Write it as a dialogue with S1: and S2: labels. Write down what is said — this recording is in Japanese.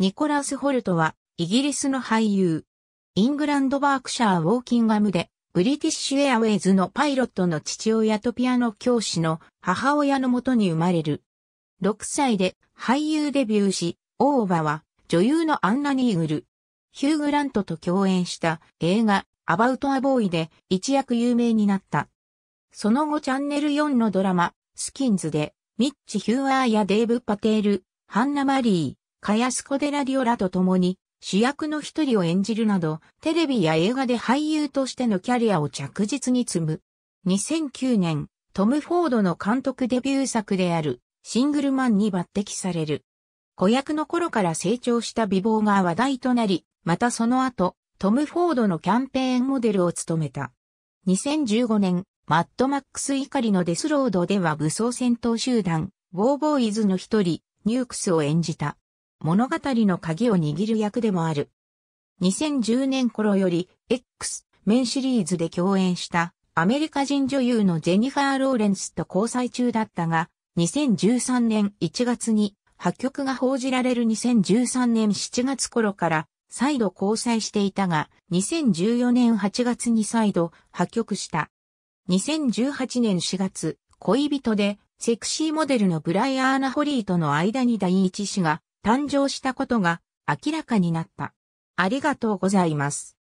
S1: ニコラス・ホルトは、イギリスの俳優。イングランド・バークシャー・ウォーキンガムで、ブリティッシュ・エアウェイズのパイロットの父親とピアノ教師の母親のもとに生まれる。6歳で俳優デビューし、オーバは女優のアンナ・ニーグル。ヒュー・グラントと共演した映画、アバウト・ア・ボーイで一躍有名になった。その後チャンネル4のドラマ、スキンズで、ミッチ・ヒューアーやデーブ・パテール、ハンナ・マリー、カヤスコデラディオラと共に主役の一人を演じるなど、テレビや映画で俳優としてのキャリアを着実に積む。2009年、トム・フォードの監督デビュー作である、シングルマンに抜擢される。子役の頃から成長した美貌が話題となり、またその後、トム・フォードのキャンペーンモデルを務めた。2015年、マッドマックス怒りのデスロードでは武装戦闘集団、ボーボーイズの一人、ニュークスを演じた。物語の鍵を握る役でもある。2010年頃より X 面シリーズで共演したアメリカ人女優のジェニファー・ローレンスと交際中だったが、2013年1月に破局が報じられる2013年7月頃から再度交際していたが、2014年8月に再度破局した。2018年4月、恋人でセクシーモデルのブライアーナ・ホリーとの間に第一子が誕生したことが明らかになった。ありがとうございます。